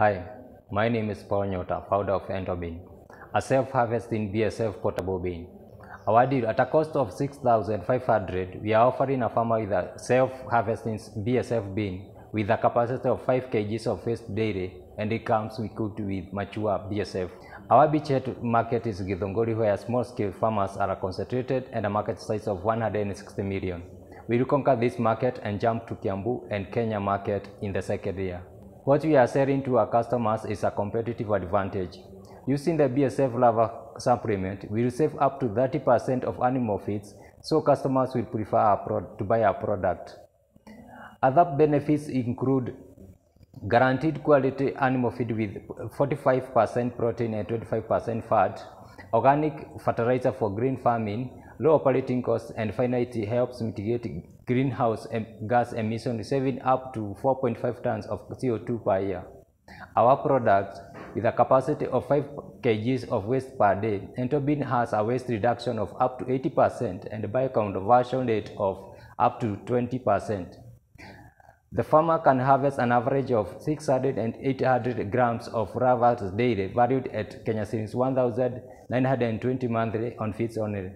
Hi, my name is Paul Nyota, founder of Entobin, a self-harvesting BSF portable bin. Our deal, at a cost of 6500 we are offering a farmer with a self-harvesting BSF bin with a capacity of 5 kgs of waste daily and it comes equipped with mature BSF. Our beachhead market is Githongori where small-scale farmers are concentrated and a market size of 160 million. We will conquer this market and jump to Kiambu and Kenya market in the second year. What we are selling to our customers is a competitive advantage. Using the BSF lava supplement, we receive save up to 30% of animal feeds, so customers will prefer to buy our product. Other benefits include guaranteed quality animal feed with 45% protein and 25% fat, organic fertilizer for green farming, low operating costs, and finally helps mitigate greenhouse gas emissions, saving up to 4.5 tons of CO2 per year. Our product, with a capacity of 5 kg of waste per day, Entobin has a waste reduction of up to 80% and a bioconversion rate of up to 20%. The farmer can harvest an average of 600 and 800 grams of raw daily, valued at Kenya shillings 1,920 monthly on feeds only.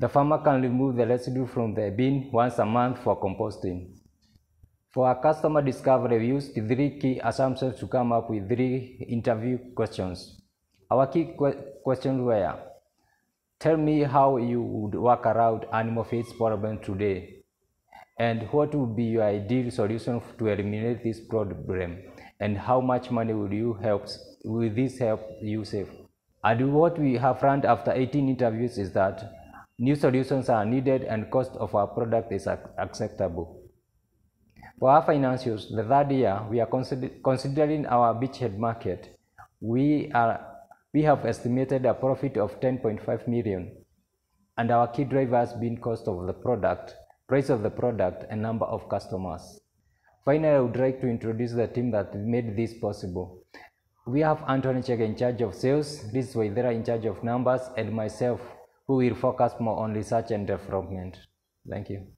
The farmer can remove the residue from the bin once a month for composting. For our customer discovery, we used three key assumptions to come up with three interview questions. Our key que questions were, tell me how you would work around animal feeds problem today, and what would be your ideal solution to eliminate this problem, and how much money would you help, will this help you save? And what we have learned after 18 interviews is that New solutions are needed and cost of our product is acceptable. For our financials, the third year, we are consider considering our beachhead market. We, are, we have estimated a profit of 10.5 million and our key drivers being cost of the product, price of the product, and number of customers. Finally, I would like to introduce the team that made this possible. We have Anthony Chek in charge of sales, Liz Waithera in charge of numbers, and myself who will focus more on research and development. Thank you.